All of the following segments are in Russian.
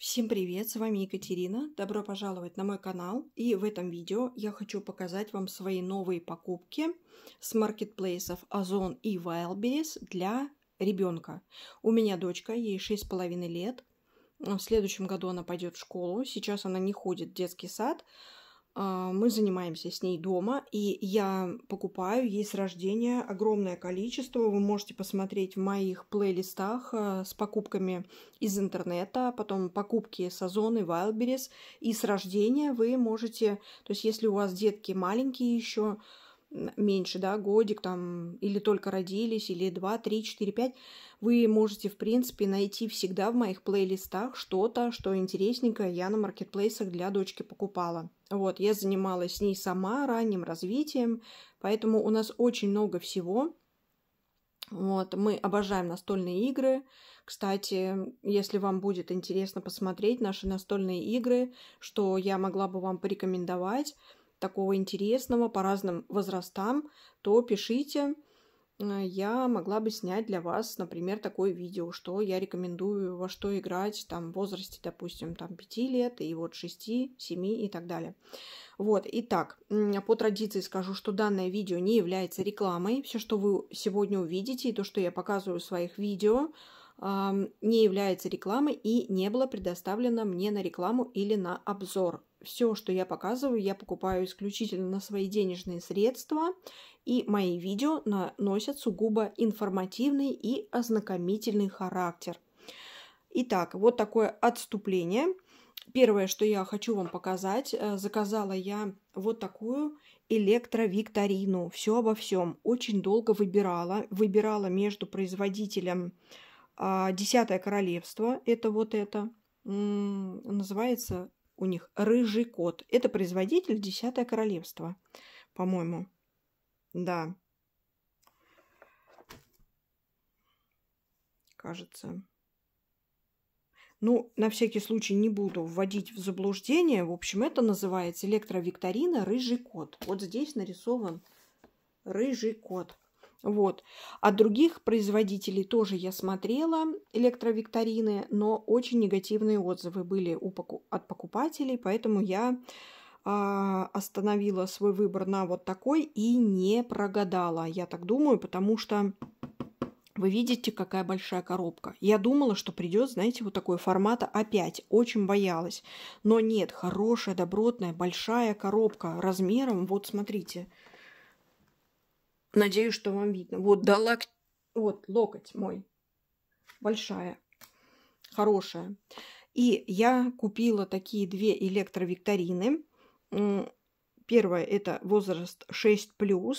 Всем привет, с вами Екатерина, добро пожаловать на мой канал. И в этом видео я хочу показать вам свои новые покупки с маркетплейсов Озон и Wildberries для ребенка. У меня дочка, ей 6,5 лет. В следующем году она пойдет в школу. Сейчас она не ходит в детский сад, а, мы занимаемся с ней дома, и я покупаю ей с рождения огромное количество. Вы можете посмотреть в моих плейлистах а, с покупками из интернета, потом покупки сезоны Wildberries. И с рождения вы можете, то есть если у вас детки маленькие еще, меньше, да, годик там, или только родились, или два, три, четыре, пять, вы можете, в принципе, найти всегда в моих плейлистах что-то, что интересненькое я на маркетплейсах для дочки покупала. Вот, я занималась с ней сама ранним развитием, поэтому у нас очень много всего. Вот, мы обожаем настольные игры. Кстати, если вам будет интересно посмотреть наши настольные игры, что я могла бы вам порекомендовать, такого интересного по разным возрастам, то пишите. Э, я могла бы снять для вас, например, такое видео, что я рекомендую во что играть там в возрасте, допустим, там 5 лет и вот 6, 7 и так далее. Вот, итак, по традиции скажу, что данное видео не является рекламой. Все, что вы сегодня увидите и то, что я показываю в своих видео, не является рекламой и не было предоставлено мне на рекламу или на обзор все, что я показываю, я покупаю исключительно на свои денежные средства, и мои видео носят сугубо информативный и ознакомительный характер. Итак, вот такое отступление. Первое, что я хочу вам показать, э, заказала я вот такую электровикторину. Все обо всем. Очень долго выбирала. Выбирала между производителем а, Десятое королевство. Это вот это. Называется у них рыжий кот. Это производитель Десятое Королевство, по-моему. Да. Кажется. Ну, на всякий случай не буду вводить в заблуждение. В общем, это называется электровикторина «Рыжий кот». Вот здесь нарисован рыжий кот. Вот. От других производителей тоже я смотрела электровикторины, но очень негативные отзывы были у, от покупателей, поэтому я а, остановила свой выбор на вот такой и не прогадала, я так думаю, потому что вы видите, какая большая коробка. Я думала, что придет, знаете, вот такой формата опять. Очень боялась. Но нет, хорошая, добротная, большая коробка размером, вот смотрите, Надеюсь, что вам видно. Вот, да, лок... вот локоть мой. Большая. Хорошая. И я купила такие две электровикторины. Первая – это возраст 6+.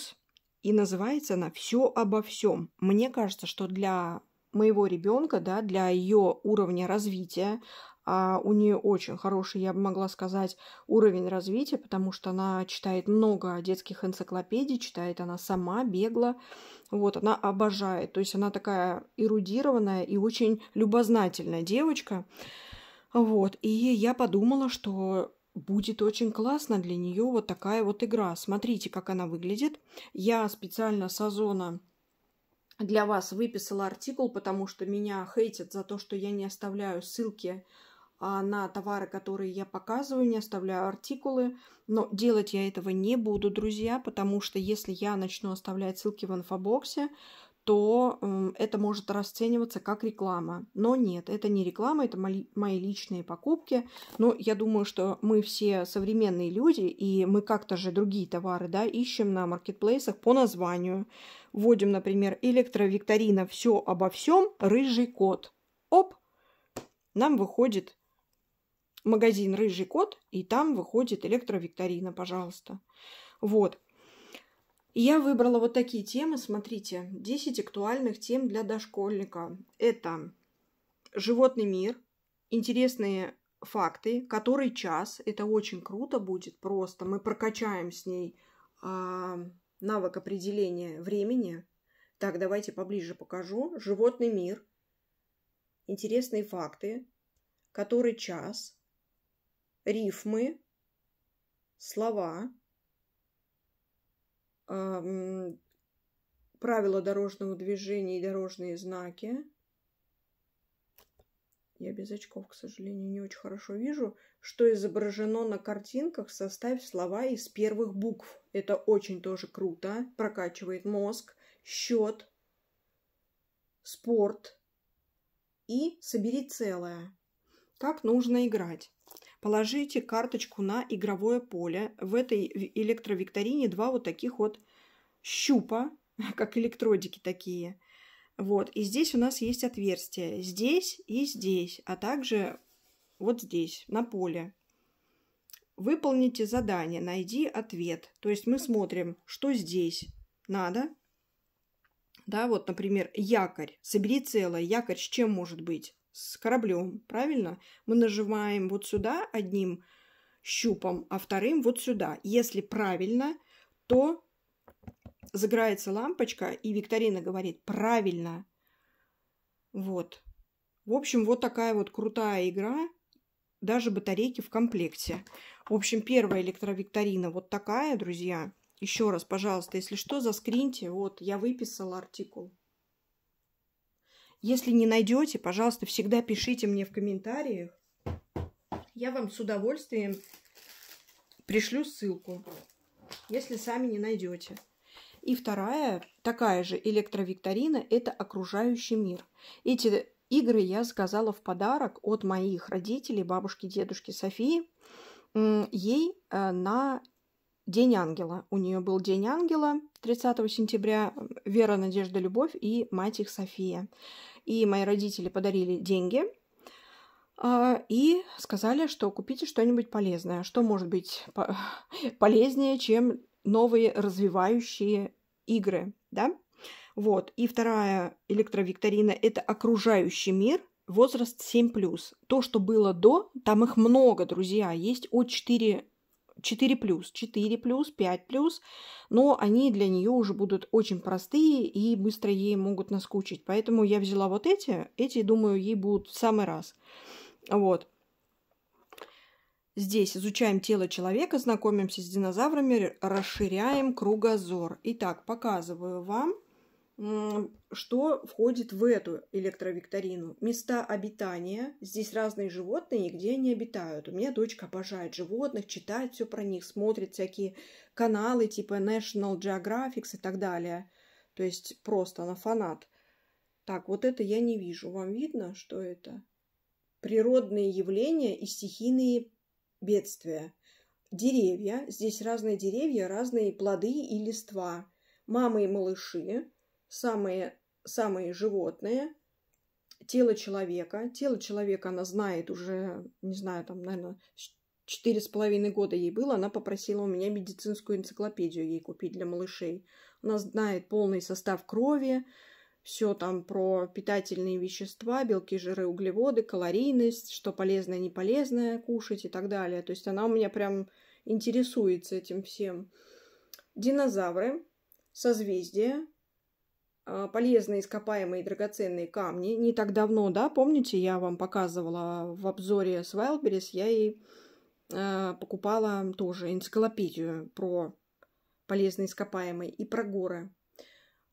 И называется она «Все обо всем». Мне кажется, что для моего ребенка, да, для ее уровня развития, а у нее очень хороший, я бы могла сказать, уровень развития, потому что она читает много детских энциклопедий, читает она сама, бегла, вот, она обожает, то есть она такая эрудированная и очень любознательная девочка, вот, и я подумала, что будет очень классно для нее вот такая вот игра. Смотрите, как она выглядит. Я специально с Озона для вас выписала артикул, потому что меня хейтят за то, что я не оставляю ссылки а, на товары, которые я показываю, не оставляю артикулы. Но делать я этого не буду, друзья, потому что если я начну оставлять ссылки в инфобоксе, то это может расцениваться как реклама. Но нет, это не реклама, это мои личные покупки. Но ну, я думаю, что мы все современные люди, и мы как-то же другие товары да, ищем на маркетплейсах по названию. Вводим, например, электровикторина «Все обо всем», рыжий кот. Оп, нам выходит магазин «Рыжий кот», и там выходит электровикторина, пожалуйста. Вот. И я выбрала вот такие темы, смотрите, 10 актуальных тем для дошкольника. Это животный мир, интересные факты, который час, это очень круто будет просто, мы прокачаем с ней а, навык определения времени. Так, давайте поближе покажу. Животный мир, интересные факты, который час, рифмы, слова, правила дорожного движения и дорожные знаки. Я без очков, к сожалению, не очень хорошо вижу, что изображено на картинках, составь слова из первых букв. Это очень тоже круто, прокачивает мозг, счет, спорт и собери целое. Как нужно играть? Положите карточку на игровое поле. В этой электровикторине два вот таких вот щупа, как электродики такие. Вот, и здесь у нас есть отверстие. Здесь и здесь, а также вот здесь, на поле. Выполните задание, найди ответ. То есть мы смотрим, что здесь надо. Да, вот, например, якорь. Собери целое. Якорь с чем может быть? с кораблем, правильно? Мы нажимаем вот сюда одним щупом, а вторым вот сюда. Если правильно, то загорается лампочка, и Викторина говорит «правильно». Вот. В общем, вот такая вот крутая игра. Даже батарейки в комплекте. В общем, первая электровикторина вот такая, друзья. Еще раз, пожалуйста, если что, заскриньте. Вот, я выписала артикул. Если не найдете, пожалуйста, всегда пишите мне в комментариях. Я вам с удовольствием пришлю ссылку, если сами не найдете. И вторая, такая же электровикторина, это окружающий мир. Эти игры я сказала в подарок от моих родителей, бабушки, дедушки Софии, ей э, на День ангела. У нее был День ангела 30 сентября, Вера, Надежда, Любовь и мать их София и мои родители подарили деньги а, и сказали, что купите что-нибудь полезное. Что может быть полезнее, чем новые развивающие игры, да? Вот. И вторая электровикторина – это окружающий мир, возраст 7+. То, что было до, там их много, друзья. Есть от 4 4 плюс, 4 плюс, 5 плюс, но они для нее уже будут очень простые и быстро ей могут наскучить. Поэтому я взяла вот эти, эти, думаю, ей будут в самый раз. Вот. Здесь изучаем тело человека, знакомимся с динозаврами, расширяем кругозор. Итак, показываю вам что входит в эту электровикторину? Места обитания. Здесь разные животные, где они обитают. У меня дочка обожает животных, читает все про них, смотрит всякие каналы типа National Geographic и так далее. То есть просто она фанат. Так, вот это я не вижу. Вам видно, что это? Природные явления и стихийные бедствия. Деревья. Здесь разные деревья, разные плоды и листва. Мамы и малыши самые, самые животные, тело человека. Тело человека она знает уже, не знаю, там, наверное, четыре с половиной года ей было, она попросила у меня медицинскую энциклопедию ей купить для малышей. Она знает полный состав крови, все там про питательные вещества, белки, жиры, углеводы, калорийность, что полезное, не полезное кушать и так далее. То есть она у меня прям интересуется этим всем. Динозавры, созвездия, а, полезные ископаемые драгоценные камни. Не так давно, да, помните, я вам показывала в обзоре с Wildberries, я и а, покупала тоже энциклопедию про полезные ископаемые и про горы.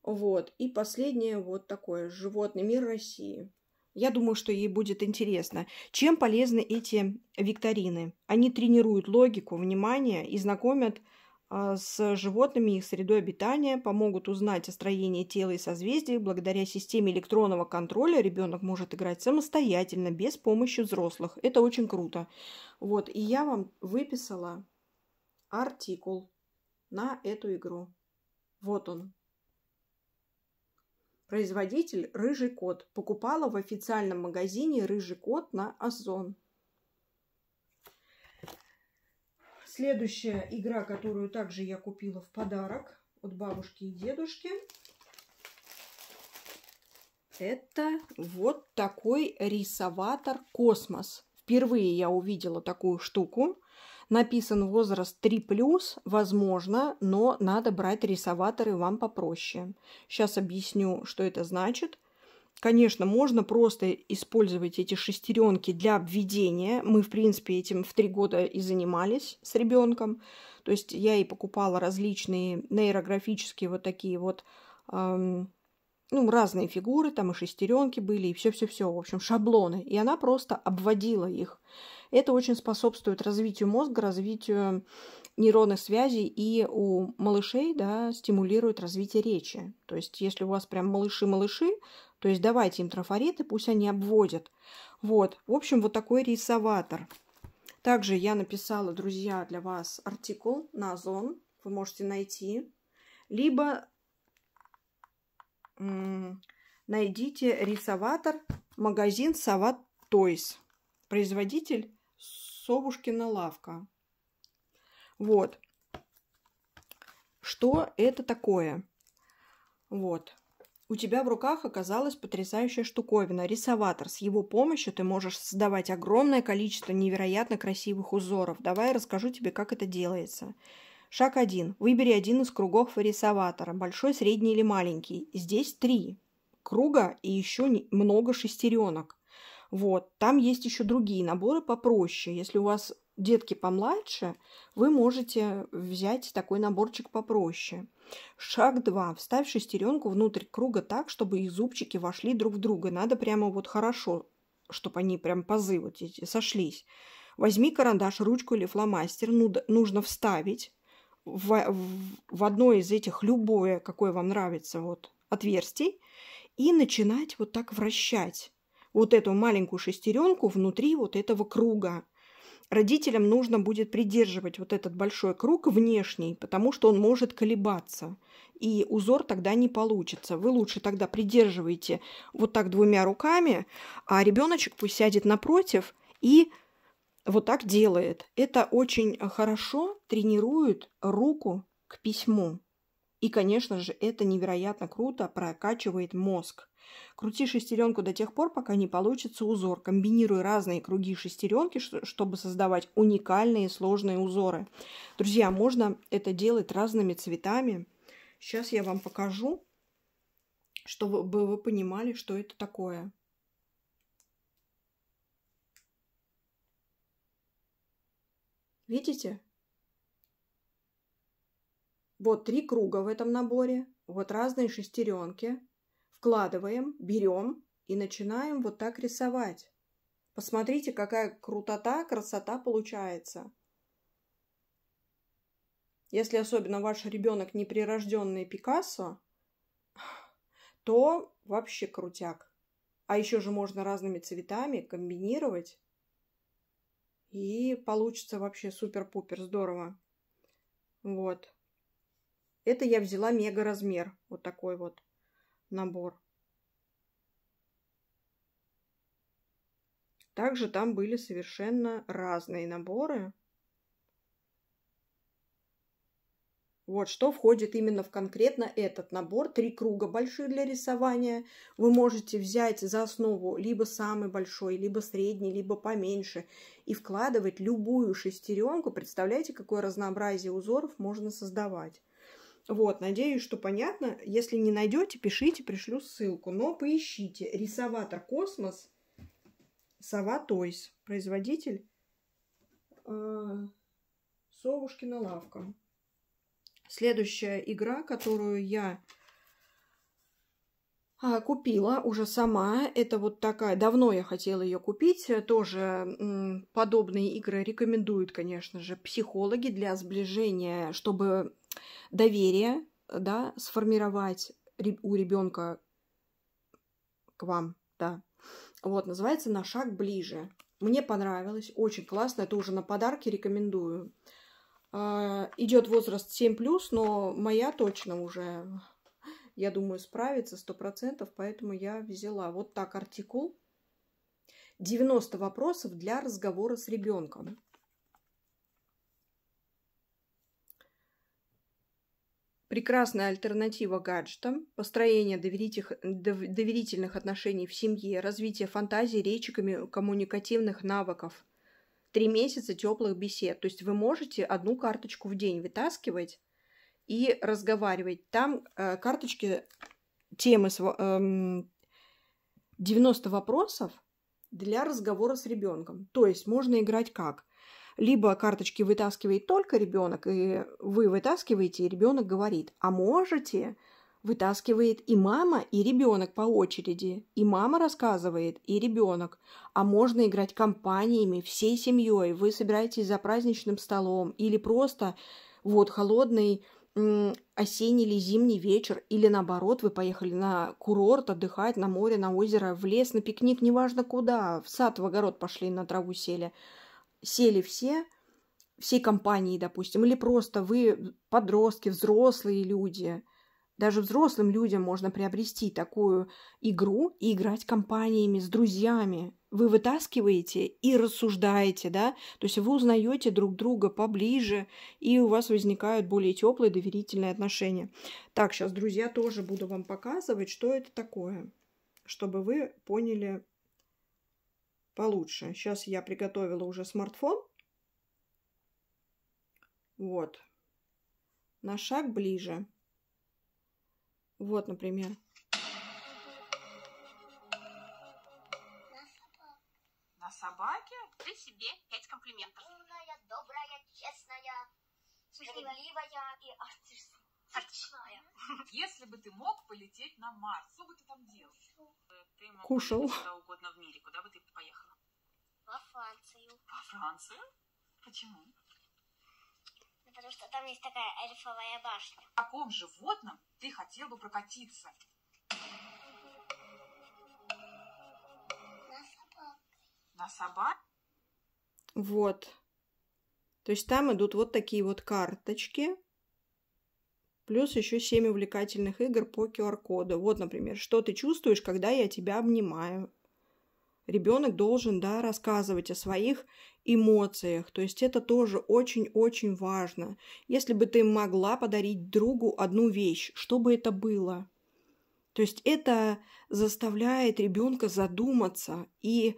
Вот. И последнее вот такое «Животный мир России». Я думаю, что ей будет интересно. Чем полезны эти викторины? Они тренируют логику, внимание и знакомят а, с животными и их средой обитания, помогут узнать о строении тела и созвездий. Благодаря системе электронного контроля ребенок может играть самостоятельно, без помощи взрослых. Это очень круто. Вот, и я вам выписала артикул на эту игру. Вот он. Производитель «Рыжий кот». Покупала в официальном магазине «Рыжий кот» на Озон. Следующая игра, которую также я купила в подарок от бабушки и дедушки, это вот такой рисоватор «Космос». Впервые я увидела такую штуку. Написан возраст 3+, возможно, но надо брать рисоваторы вам попроще. Сейчас объясню, что это значит – Конечно, можно просто использовать эти шестеренки для обведения. Мы, в принципе, этим в три года и занимались с ребенком. То есть я и покупала различные нейрографические вот такие вот эм, ну, разные фигуры, там и шестеренки были, и все-все-все, в общем, шаблоны. И она просто обводила их. Это очень способствует развитию мозга, развитию нейронных связей и у малышей да, стимулирует развитие речи. То есть, если у вас прям малыши-малыши, то есть давайте им трафареты, пусть они обводят. Вот, в общем, вот такой рисоватор. Также я написала, друзья, для вас артикул на Озон. Вы можете найти. Либо найдите рисоватор магазин Сават Тойс. Производитель Совушкина лавка. Вот. Что это такое? Вот. У тебя в руках оказалась потрясающая штуковина – рисоватор. С его помощью ты можешь создавать огромное количество невероятно красивых узоров. Давай я расскажу тебе, как это делается. Шаг 1. Выбери один из кругов рисоватора – большой, средний или маленький. Здесь три круга и еще много шестеренок. Вот. Там есть еще другие наборы попроще. Если у вас детки помладше, вы можете взять такой наборчик попроще. Шаг 2. Вставь шестеренку внутрь круга так, чтобы их зубчики вошли друг в друга. Надо прямо вот хорошо, чтобы они прям пазы вот эти сошлись. Возьми карандаш, ручку или фломастер. нужно вставить в, в, в одно из этих любое, какое вам нравится, вот отверстий. И начинать вот так вращать вот эту маленькую шестеренку внутри вот этого круга родителям нужно будет придерживать вот этот большой круг внешний, потому что он может колебаться, и узор тогда не получится. Вы лучше тогда придерживаете вот так двумя руками, а ребеночек пусть сядет напротив и вот так делает. Это очень хорошо тренирует руку к письму. И, конечно же, это невероятно круто прокачивает мозг. Крути шестеренку до тех пор, пока не получится узор. Комбинируй разные круги шестеренки, чтобы создавать уникальные сложные узоры. Друзья, можно это делать разными цветами. Сейчас я вам покажу, чтобы вы понимали, что это такое. Видите? Вот три круга в этом наборе. Вот разные шестеренки вкладываем, берем и начинаем вот так рисовать. Посмотрите, какая крутота, красота получается. Если особенно ваш ребенок не прирожденный Пикассо, то вообще крутяк. А еще же можно разными цветами комбинировать. И получится вообще супер-пупер здорово. Вот. Это я взяла мега размер. Вот такой вот набор. Также там были совершенно разные наборы. Вот что входит именно в конкретно этот набор. Три круга больших для рисования. Вы можете взять за основу либо самый большой, либо средний, либо поменьше. И вкладывать любую шестеренку. Представляете, какое разнообразие узоров можно создавать. Вот, надеюсь, что понятно. Если не найдете, пишите, пришлю ссылку. Но поищите. Рисоватор Космос, Сова Тойс, производитель э, совушки на лавка. Следующая игра, которую я а, купила уже сама. Это вот такая, давно я хотела ее купить. Тоже подобные игры рекомендуют, конечно же, психологи для сближения, чтобы доверие, да, сформировать у ребенка к вам, да. Вот, называется «На шаг ближе». Мне понравилось, очень классно, это уже на подарки рекомендую. А, идет возраст 7+, но моя точно уже, я думаю, справится 100%, поэтому я взяла вот так артикул. 90 вопросов для разговора с ребенком. Прекрасная альтернатива гаджетам, построение доверительных отношений в семье, развитие фантазии речиками коммуникативных навыков. Три месяца теплых бесед. То есть вы можете одну карточку в день вытаскивать и разговаривать. Там э, карточки темы э, эм, 90 вопросов для разговора с ребенком. То есть можно играть как? либо карточки вытаскивает только ребенок, и вы вытаскиваете, и ребенок говорит, а можете? Вытаскивает и мама, и ребенок по очереди. И мама рассказывает, и ребенок. А можно играть компаниями, всей семьей. Вы собираетесь за праздничным столом или просто вот холодный осенний или зимний вечер, или наоборот, вы поехали на курорт отдыхать, на море, на озеро, в лес, на пикник, неважно куда, в сад, в огород пошли, на траву сели – сели все, всей компании, допустим, или просто вы подростки, взрослые люди. Даже взрослым людям можно приобрести такую игру и играть компаниями с друзьями. Вы вытаскиваете и рассуждаете, да, то есть вы узнаете друг друга поближе, и у вас возникают более теплые доверительные отношения. Так, сейчас, друзья, тоже буду вам показывать, что это такое, чтобы вы поняли, получше. Сейчас я приготовила уже смартфон. Вот. На шаг ближе. Вот, например. На собаке? Ты себе пять комплиментов. Умная, добрая, честная, справедливая и артистная. Отличная. Если бы ты мог полететь на Марс, что бы ты там делал? Ты мог Кушал. куда угодно в мире, куда бы ты поехал? Во Францию. Во Францию? Почему? Ну, потому что там есть такая эльфовая башня. В каком животном ты хотел бы прокатиться? На собак. На собак? Вот. То есть там идут вот такие вот карточки. Плюс еще семь увлекательных игр по QR-коду. Вот, например, что ты чувствуешь, когда я тебя обнимаю ребенок должен да, рассказывать о своих эмоциях. То есть это тоже очень-очень важно. Если бы ты могла подарить другу одну вещь, что бы это было? То есть это заставляет ребенка задуматься и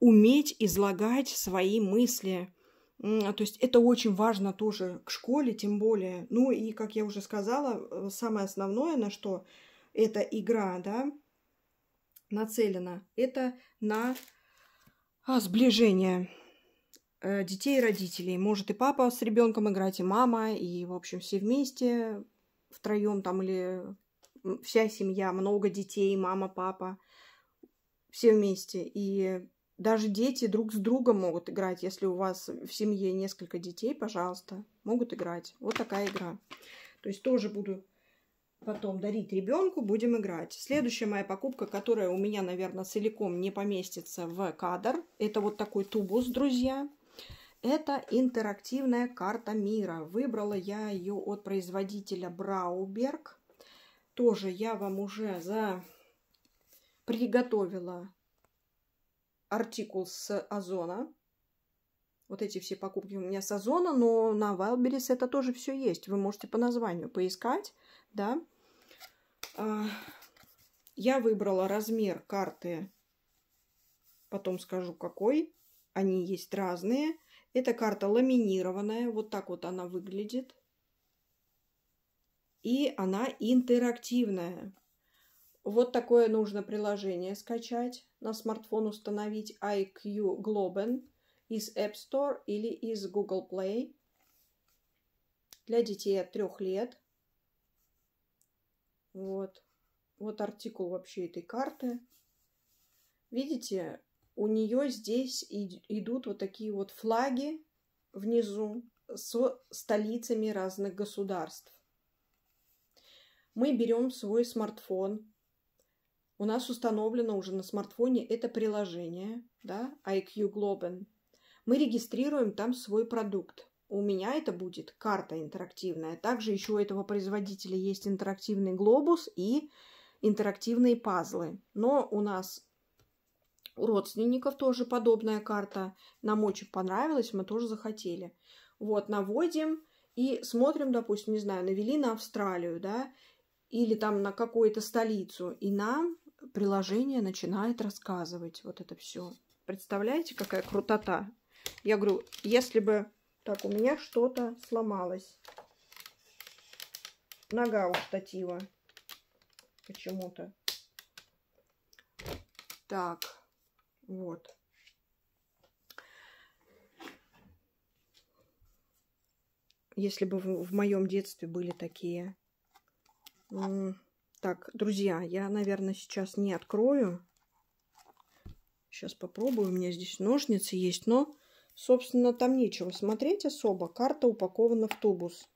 уметь излагать свои мысли. То есть это очень важно тоже к школе, тем более. Ну и, как я уже сказала, э, самое основное, на что это игра, да, нацелено это на а, сближение э, детей и родителей. Может и папа с ребенком играть, и мама, и, в общем, все вместе, втроем там, или вся семья, много детей, мама, папа, все вместе. И даже дети друг с другом могут играть. Если у вас в семье несколько детей, пожалуйста, могут играть. Вот такая игра. То есть тоже буду потом дарить ребенку, будем играть. Следующая моя покупка, которая у меня, наверное, целиком не поместится в кадр, это вот такой тубус, друзья. Это интерактивная карта мира. Выбрала я ее от производителя Брауберг. Тоже я вам уже за... приготовила артикул с Озона. Вот эти все покупки у меня с Озона, но на Wildberries это тоже все есть. Вы можете по названию поискать, да. А, я выбрала размер карты, потом скажу какой. Они есть разные. Эта карта ламинированная, вот так вот она выглядит. И она интерактивная. Вот такое нужно приложение скачать, на смартфон установить IQ Globen из App Store или из Google Play для детей от трех лет – вот. Вот артикул вообще этой карты. Видите, у нее здесь идут вот такие вот флаги внизу с столицами разных государств. Мы берем свой смартфон. У нас установлено уже на смартфоне это приложение, да, IQ Globen. Мы регистрируем там свой продукт. У меня это будет карта интерактивная. Также еще у этого производителя есть интерактивный глобус и интерактивные пазлы. Но у нас у родственников тоже подобная карта. Нам очень понравилась, мы тоже захотели. Вот, наводим и смотрим, допустим, не знаю, навели на Австралию, да, или там на какую-то столицу, и нам приложение начинает рассказывать вот это все. Представляете, какая крутота? Я говорю, если бы так, у меня что-то сломалось. Нога у штатива почему-то. Так, вот. Если бы вы в моем детстве были такие. Так, друзья, я, наверное, сейчас не открою. Сейчас попробую. У меня здесь ножницы есть, но Собственно, там нечего смотреть особо. Карта упакована в тубус.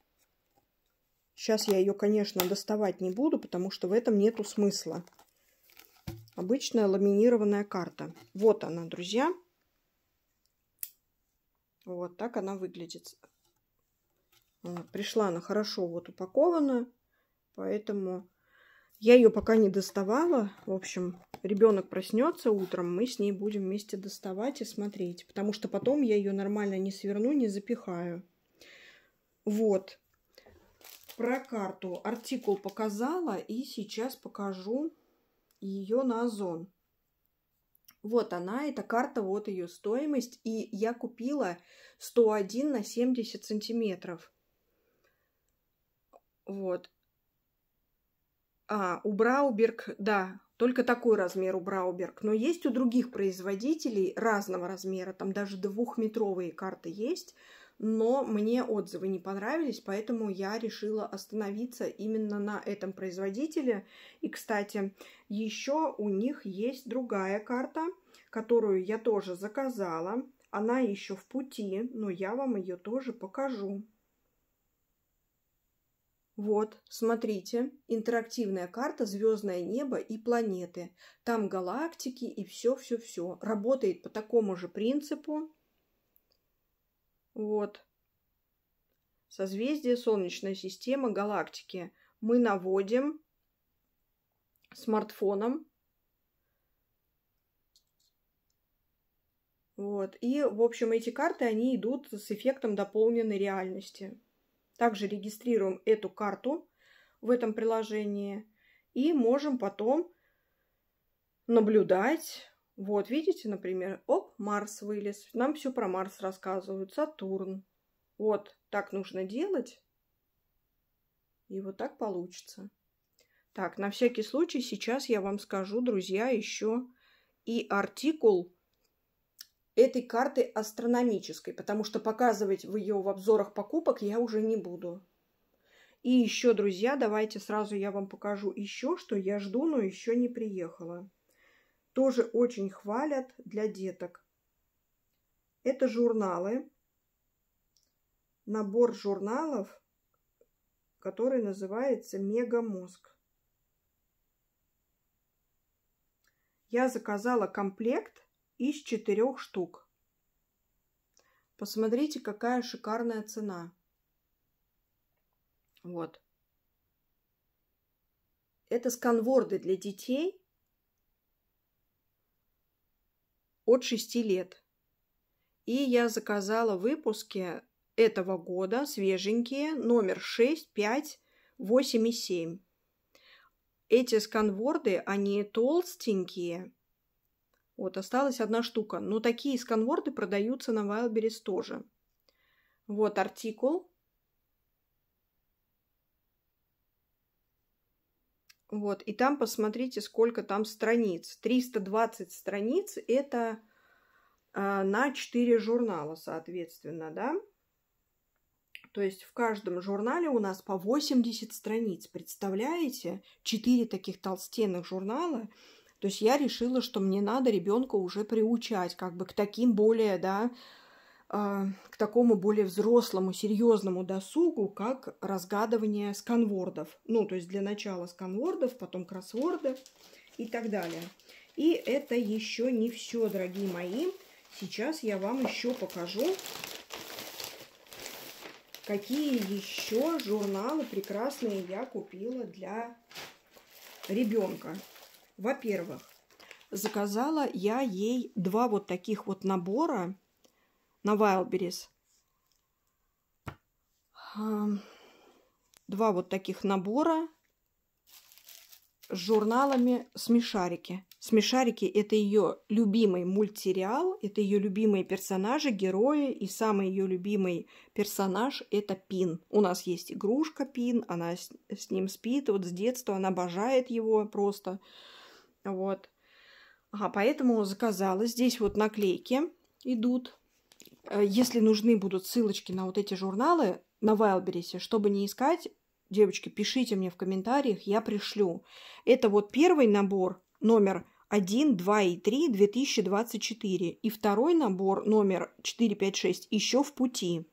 Сейчас я ее, конечно, доставать не буду, потому что в этом нету смысла. Обычная ламинированная карта. Вот она, друзья. Вот так она выглядит. Э, пришла она хорошо вот упакованная поэтому я ее пока не доставала. В общем, ребенок проснется утром, мы с ней будем вместе доставать и смотреть. Потому что потом я ее нормально не сверну, не запихаю. Вот. Про карту. Артикул показала и сейчас покажу ее на Озон. Вот она, эта карта, вот ее стоимость. И я купила 101 на 70 сантиметров. Вот. А, у Брауберг, да, только такой размер у Брауберг. Но есть у других производителей разного размера, там даже двухметровые карты есть, но мне отзывы не понравились, поэтому я решила остановиться именно на этом производителе. И, кстати, еще у них есть другая карта, которую я тоже заказала. Она еще в пути, но я вам ее тоже покажу. Вот, смотрите, интерактивная карта «Звездное небо» и планеты. Там галактики и все-все-все. Работает по такому же принципу. Вот. Созвездие, Солнечная система, галактики. Мы наводим смартфоном. Вот. И, в общем, эти карты, они идут с эффектом дополненной реальности. Также регистрируем эту карту в этом приложении и можем потом наблюдать. Вот, видите, например, оп, Марс вылез. Нам все про Марс рассказывают, Сатурн. Вот, так нужно делать. И вот так получится. Так, на всякий случай сейчас я вам скажу, друзья, еще и артикул этой карты астрономической, потому что показывать в ее в обзорах покупок я уже не буду. И еще, друзья, давайте сразу я вам покажу еще, что я жду, но еще не приехала. Тоже очень хвалят для деток. Это журналы. Набор журналов, который называется «Мегамозг». Я заказала комплект – из четырех штук. Посмотрите, какая шикарная цена. Вот. Это сканворды для детей от 6 лет. И я заказала выпуски этого года, свеженькие, номер 6, 5, 8 и 7. Эти сканворды, они толстенькие, вот, осталась одна штука. Но такие сканворды продаются на Wildberries тоже. Вот артикул. Вот, и там посмотрите, сколько там страниц. 320 страниц – это э, на 4 журнала, соответственно, да? То есть в каждом журнале у нас по 80 страниц. Представляете? 4 таких толстенных журнала – то есть я решила, что мне надо ребенка уже приучать как бы к таким более, да, а, к такому более взрослому, серьезному досугу, как разгадывание сканвордов. Ну, то есть для начала сканвордов, потом кроссворды и так далее. И это еще не все, дорогие мои. Сейчас я вам еще покажу, какие еще журналы прекрасные я купила для ребенка. Во-первых, заказала я ей два вот таких вот набора на Wildberries. Два вот таких набора с журналами «Смешарики». «Смешарики» — это ее любимый мультсериал, это ее любимые персонажи, герои, и самый ее любимый персонаж — это Пин. У нас есть игрушка Пин, она с, с ним спит, вот с детства она обожает его просто. Вот. Ага, поэтому заказала. Здесь вот наклейки идут. Э, если нужны будут ссылочки на вот эти журналы на Вайлберисе, чтобы не искать, девочки, пишите мне в комментариях, я пришлю. Это вот первый набор, номер 1, 2 и 3 2024. И второй набор, номер 456, еще в пути.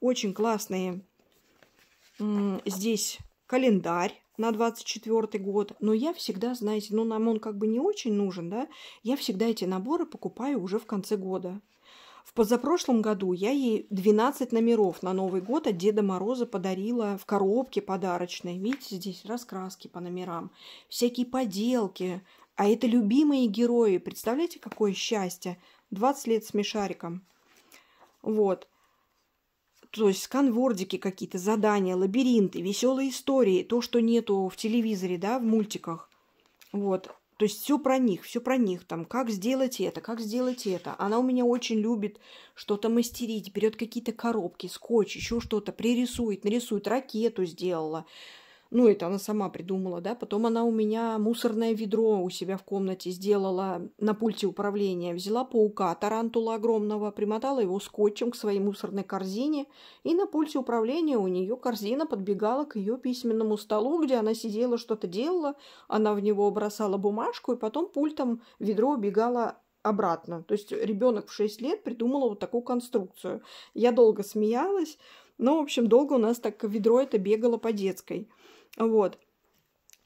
Очень классные здесь календарь на 24 год. Но я всегда, знаете, ну нам он как бы не очень нужен, да, я всегда эти наборы покупаю уже в конце года. В позапрошлом году я ей 12 номеров на Новый год от Деда Мороза подарила в коробке подарочной. Видите, здесь раскраски по номерам, всякие поделки. А это любимые герои. Представляете, какое счастье? 20 лет с Мишариком. Вот то есть сканвордики какие-то, задания, лабиринты, веселые истории, то, что нету в телевизоре, да, в мультиках. Вот. То есть все про них, все про них, там, как сделать это, как сделать это. Она у меня очень любит что-то мастерить, берет какие-то коробки, скотч, еще что-то, пририсует, нарисует, ракету сделала, ну, это она сама придумала, да. Потом она у меня мусорное ведро у себя в комнате сделала на пульте управления. Взяла паука, тарантула огромного, примотала его скотчем к своей мусорной корзине. И на пульте управления у нее корзина подбегала к ее письменному столу, где она сидела, что-то делала. Она в него бросала бумажку, и потом пультом ведро убегало обратно. То есть ребенок в 6 лет придумала вот такую конструкцию. Я долго смеялась, но, в общем, долго у нас так ведро это бегало по детской. Вот.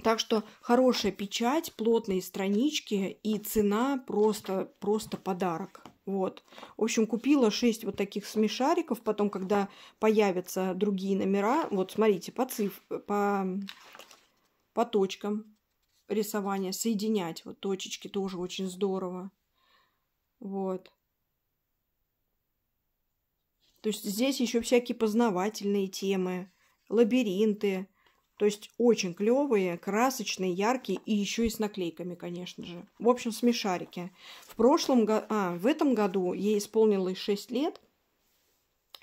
Так что хорошая печать, плотные странички и цена просто, просто подарок. Вот. В общем, купила 6 вот таких смешариков. Потом, когда появятся другие номера, вот смотрите, по, циф... по... по точкам рисования соединять. Вот точечки тоже очень здорово. Вот. То есть здесь еще всякие познавательные темы, лабиринты, то есть очень клевые, красочные, яркие и еще и с наклейками, конечно же. В общем, смешарики. В прошлом году, а, в этом году ей исполнилось 6 лет,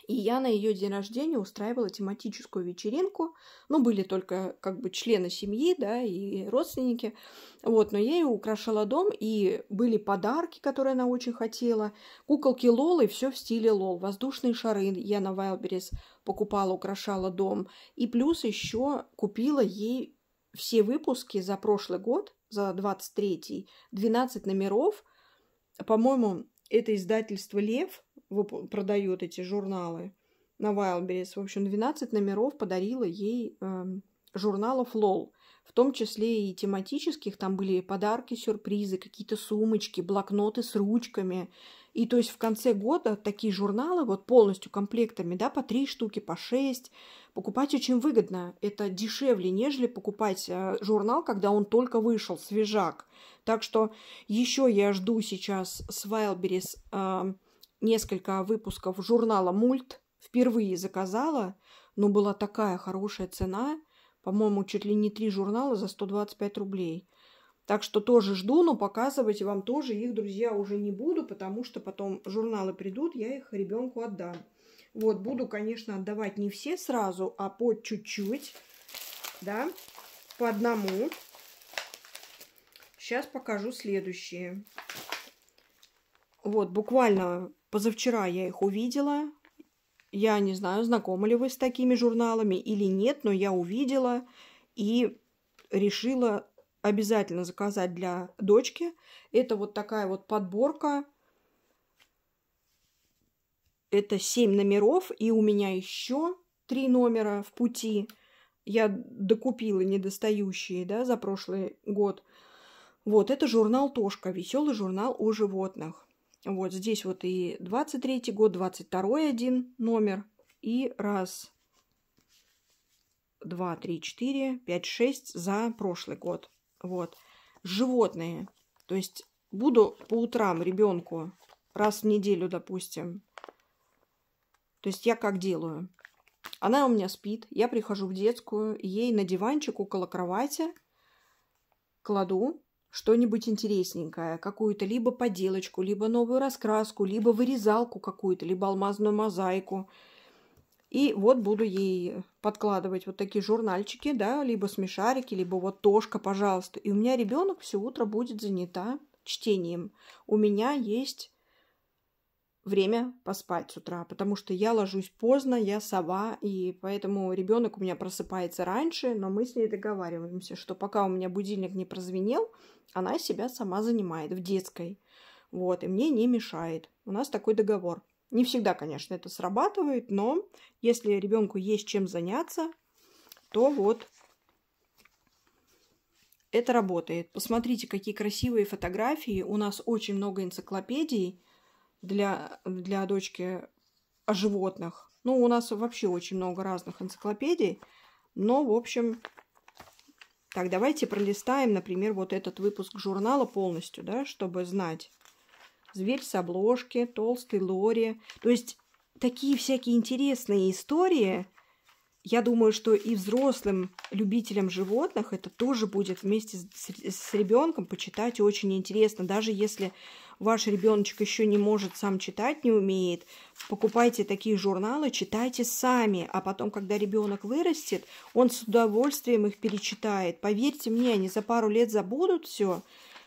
и я на ее день рождения устраивала тематическую вечеринку. Ну, были только как бы члены семьи, да, и родственники. Вот, но я ее украшала дом, и были подарки, которые она очень хотела. Куколки Лол и все в стиле Лол. Воздушные шары я на Вайлберис покупала, украшала дом. И плюс еще купила ей все выпуски за прошлый год, за 23-й, 12 номеров. По-моему, это издательство «Лев», продает эти журналы на Wildberries. В общем, 12 номеров подарила ей э, журналов Лол, в том числе и тематических. Там были подарки, сюрпризы, какие-то сумочки, блокноты с ручками. И то есть в конце года такие журналы вот полностью комплектами, да, по три штуки, по шесть, покупать очень выгодно. Это дешевле, нежели покупать э, журнал, когда он только вышел, свежак. Так что еще я жду сейчас с Wildberries э, несколько выпусков журнала «Мульт», впервые заказала, но была такая хорошая цена, по-моему, чуть ли не три журнала за 125 рублей. Так что тоже жду, но показывать вам тоже их, друзья, уже не буду, потому что потом журналы придут, я их ребенку отдам. Вот, буду, конечно, отдавать не все сразу, а по чуть-чуть, да, по одному. Сейчас покажу следующие. Вот, буквально позавчера я их увидела. Я не знаю, знакомы ли вы с такими журналами или нет, но я увидела и решила обязательно заказать для дочки. Это вот такая вот подборка. Это семь номеров, и у меня еще три номера в пути. Я докупила недостающие, да, за прошлый год. Вот, это журнал Тошка, веселый журнал о животных. Вот здесь вот и 23-й год, 22-й один номер. И раз, два, три, четыре, пять, шесть за прошлый год. Вот. Животные. То есть буду по утрам ребенку раз в неделю, допустим. То есть я как делаю? Она у меня спит, я прихожу в детскую, ей на диванчик около кровати кладу что-нибудь интересненькое, какую-то либо поделочку, либо новую раскраску, либо вырезалку какую-то, либо алмазную мозаику. И вот буду ей подкладывать вот такие журнальчики, да, либо смешарики, либо вот тошка, пожалуйста. И у меня ребенок все утро будет занята чтением. У меня есть время поспать с утра, потому что я ложусь поздно, я сова, и поэтому ребенок у меня просыпается раньше, но мы с ней договариваемся, что пока у меня будильник не прозвенел, она себя сама занимает в детской. Вот, и мне не мешает. У нас такой договор. Не всегда, конечно, это срабатывает, но если ребенку есть чем заняться, то вот это работает. Посмотрите, какие красивые фотографии. У нас очень много энциклопедий для, для дочки о животных. Ну, у нас вообще очень много разных энциклопедий. Но, в общем, так, давайте пролистаем, например, вот этот выпуск журнала полностью, да, чтобы знать. Зверь с обложки, толстый лори. То есть такие всякие интересные истории. Я думаю, что и взрослым любителям животных это тоже будет вместе с, с ребенком почитать очень интересно, даже если ваш ребеночек еще не может сам читать, не умеет, покупайте такие журналы, читайте сами, а потом, когда ребенок вырастет, он с удовольствием их перечитает. Поверьте мне, они за пару лет забудут все.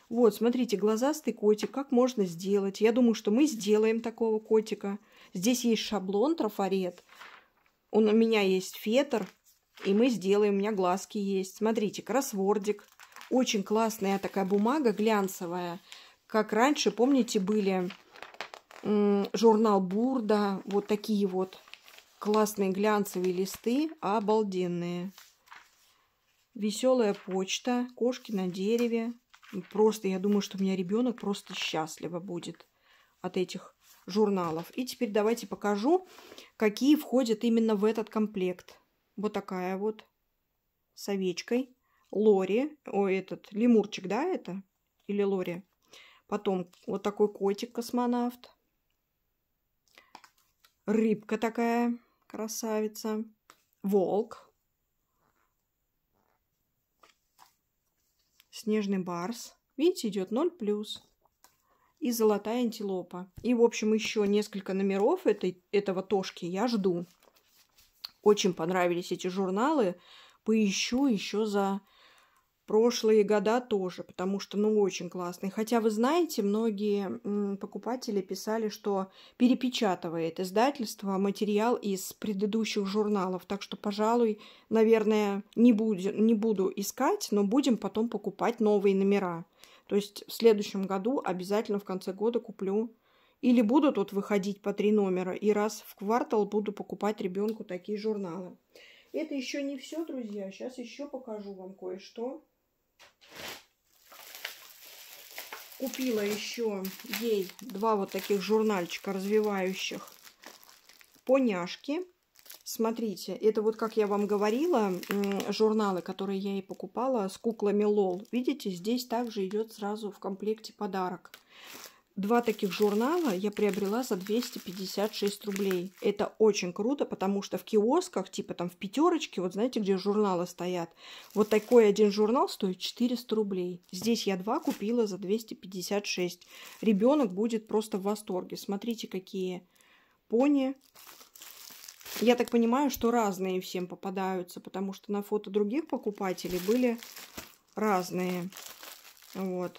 Вот, смотрите, глазастый котик, как можно сделать? Я думаю, что мы сделаем такого котика. Здесь есть шаблон трафарет. Он, у меня есть фетр, и мы сделаем, у меня глазки есть. Смотрите, кроссвордик. Очень классная такая бумага глянцевая как раньше, помните, были журнал Бурда, вот такие вот классные глянцевые листы, обалденные. Веселая почта, кошки на дереве. Просто, я думаю, что у меня ребенок просто счастливо будет от этих журналов. И теперь давайте покажу, какие входят именно в этот комплект. Вот такая вот с овечкой. Лори, о, этот, лемурчик, да, это? Или Лори? Потом вот такой котик-космонавт. Рыбка такая, красавица. Волк. Снежный барс. Видите, идет 0 плюс. И золотая антилопа. И, в общем, еще несколько номеров этой, этого Тошки я жду. Очень понравились эти журналы. Поищу еще за прошлые года тоже, потому что, ну, очень классный. Хотя, вы знаете, многие покупатели писали, что перепечатывает издательство материал из предыдущих журналов. Так что, пожалуй, наверное, не, будем, не буду искать, но будем потом покупать новые номера. То есть в следующем году обязательно в конце года куплю или буду тут выходить по три номера, и раз в квартал буду покупать ребенку такие журналы. Это еще не все, друзья. Сейчас еще покажу вам кое-что. Купила еще ей два вот таких журнальчика развивающих поняшки. Смотрите, это вот, как я вам говорила, журналы, которые я ей покупала с куклами Лол. Видите, здесь также идет сразу в комплекте подарок. Два таких журнала я приобрела за 256 рублей. Это очень круто, потому что в киосках, типа там в пятерочке, вот знаете, где журналы стоят, вот такой один журнал стоит 400 рублей. Здесь я два купила за 256. Ребенок будет просто в восторге. Смотрите, какие пони. Я так понимаю, что разные всем попадаются, потому что на фото других покупателей были разные. Вот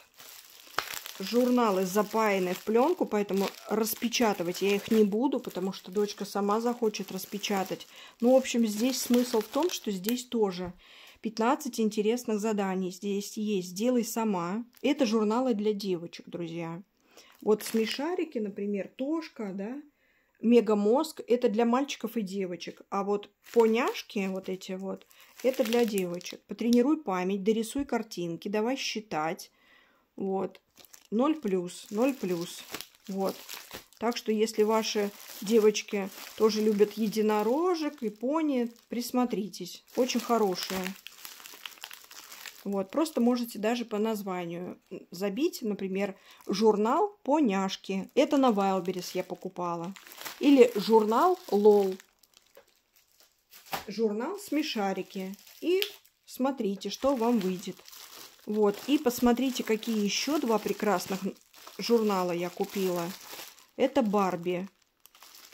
журналы запаяны в пленку, поэтому распечатывать я их не буду, потому что дочка сама захочет распечатать. Ну, в общем, здесь смысл в том, что здесь тоже 15 интересных заданий здесь есть. Делай сама. Это журналы для девочек, друзья. Вот смешарики, например, Тошка, да, Мегамозг, это для мальчиков и девочек. А вот поняшки, вот эти вот, это для девочек. Потренируй память, дорисуй картинки, давай считать. Вот. 0 плюс, 0 плюс. Вот. Так что, если ваши девочки тоже любят единорожек и пони, присмотритесь. Очень хорошие. Вот, просто можете даже по названию забить, например, журнал «Поняшки». Это на Вайлберис я покупала. Или журнал «Лол». Журнал «Смешарики». И смотрите, что вам выйдет. Вот. И посмотрите, какие еще два прекрасных журнала я купила. Это Барби.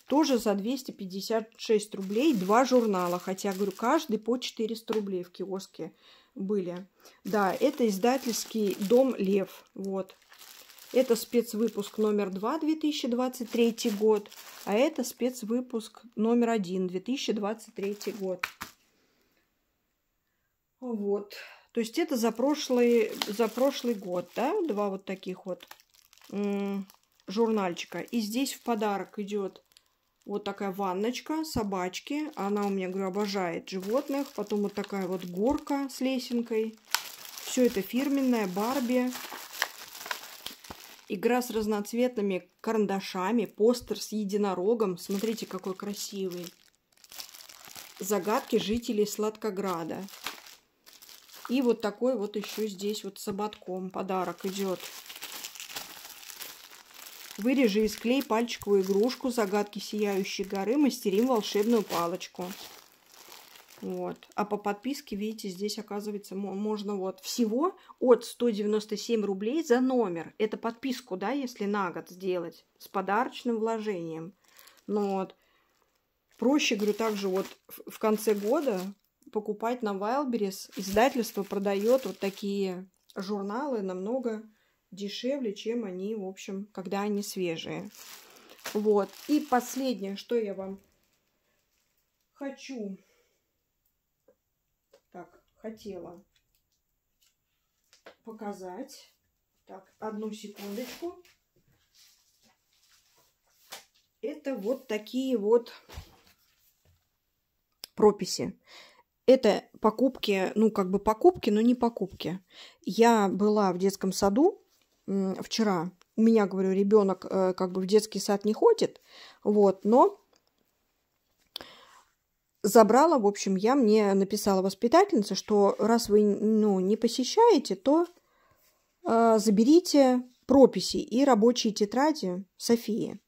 Тоже за 256 рублей два журнала. Хотя, говорю, каждый по 400 рублей в киоске были. Да, это издательский дом «Лев». Вот. Это спецвыпуск номер 2 2023 год, а это спецвыпуск номер 1 2023 год. Вот. То есть это за прошлый, за прошлый год, да, два вот таких вот журнальчика. И здесь в подарок идет вот такая ванночка собачки. Она у меня, говорю, обожает животных. Потом вот такая вот горка с лесенкой. Все это фирменное, Барби. Игра с разноцветными карандашами, постер с единорогом. Смотрите, какой красивый. Загадки жителей Сладкограда. И вот такой вот еще здесь вот с ободком подарок идет. Вырежи из склей пальчиковую игрушку «Загадки сияющей горы». Мастерим волшебную палочку. Вот. А по подписке, видите, здесь, оказывается, можно вот всего от 197 рублей за номер. Это подписку, да, если на год сделать с подарочным вложением. Ну вот. Проще, говорю, также вот в конце года покупать на Wildberries. Издательство продает вот такие журналы намного дешевле, чем они, в общем, когда они свежие. Вот. И последнее, что я вам хочу. Так, хотела показать. Так, одну секундочку. Это вот такие вот прописи это покупки, ну, как бы покупки, но не покупки. Я была в детском саду вчера. У меня, говорю, ребенок э, как бы в детский сад не ходит, вот, но забрала, в общем, я мне написала воспитательница, что раз вы, ну, не посещаете, то э, заберите прописи и рабочие тетради Софии.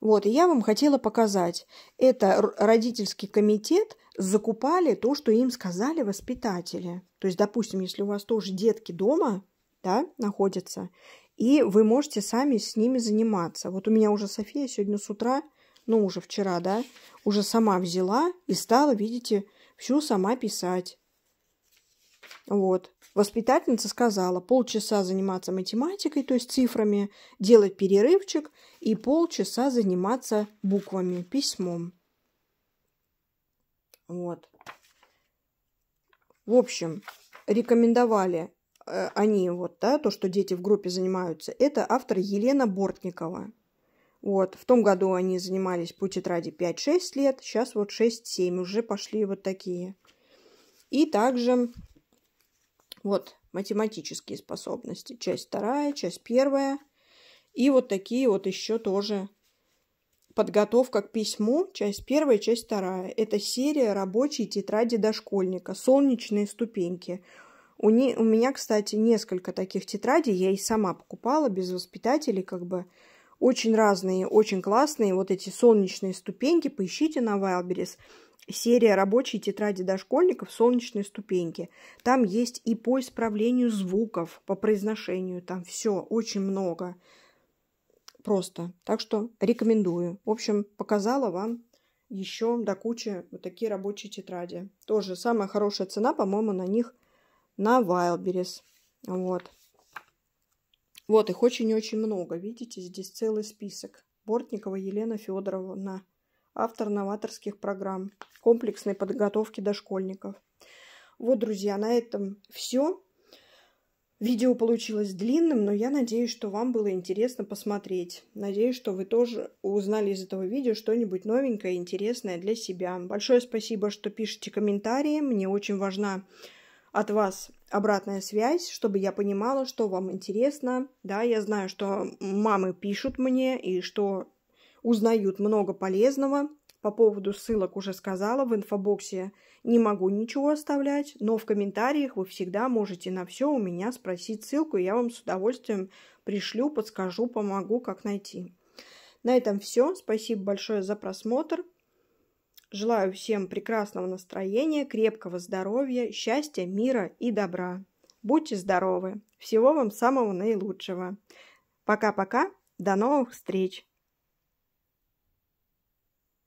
Вот, и я вам хотела показать. Это родительский комитет закупали то, что им сказали воспитатели. То есть, допустим, если у вас тоже детки дома, да, находятся, и вы можете сами с ними заниматься. Вот у меня уже София сегодня с утра, ну, уже вчера, да, уже сама взяла и стала, видите, всю сама писать. Вот. Воспитательница сказала полчаса заниматься математикой, то есть цифрами, делать перерывчик и полчаса заниматься буквами, письмом. Вот. В общем, рекомендовали э, они вот, да, то, что дети в группе занимаются, это автор Елена Бортникова. Вот, в том году они занимались по тетради 5-6 лет, сейчас вот 6-7 уже пошли вот такие. И также вот математические способности, часть вторая, часть первая. И вот такие вот еще тоже Подготовка к письму, часть первая, часть вторая. Это серия рабочей тетради дошкольника, солнечные ступеньки. У, не, у меня, кстати, несколько таких тетрадей, я и сама покупала без воспитателей, как бы очень разные, очень классные вот эти солнечные ступеньки. Поищите на Wildberries. Серия рабочей тетради дошкольников «Солнечные ступеньки». Там есть и по исправлению звуков, по произношению, там все, очень много просто. Так что рекомендую. В общем, показала вам еще до кучи вот такие рабочие тетради. Тоже самая хорошая цена, по-моему, на них на Wildberries. Вот. Вот их очень-очень много. Видите, здесь целый список. Бортникова Елена Федоровна, автор новаторских программ, комплексной подготовки дошкольников. Вот, друзья, на этом все. Видео получилось длинным, но я надеюсь, что вам было интересно посмотреть. Надеюсь, что вы тоже узнали из этого видео что-нибудь новенькое, интересное для себя. Большое спасибо, что пишете комментарии. Мне очень важна от вас обратная связь, чтобы я понимала, что вам интересно. Да, я знаю, что мамы пишут мне и что узнают много полезного. По поводу ссылок уже сказала в инфобоксе. Не могу ничего оставлять, но в комментариях вы всегда можете на все у меня спросить ссылку, я вам с удовольствием пришлю, подскажу, помогу, как найти. На этом все. Спасибо большое за просмотр. Желаю всем прекрасного настроения, крепкого здоровья, счастья, мира и добра. Будьте здоровы. Всего вам самого наилучшего. Пока-пока. До новых встреч.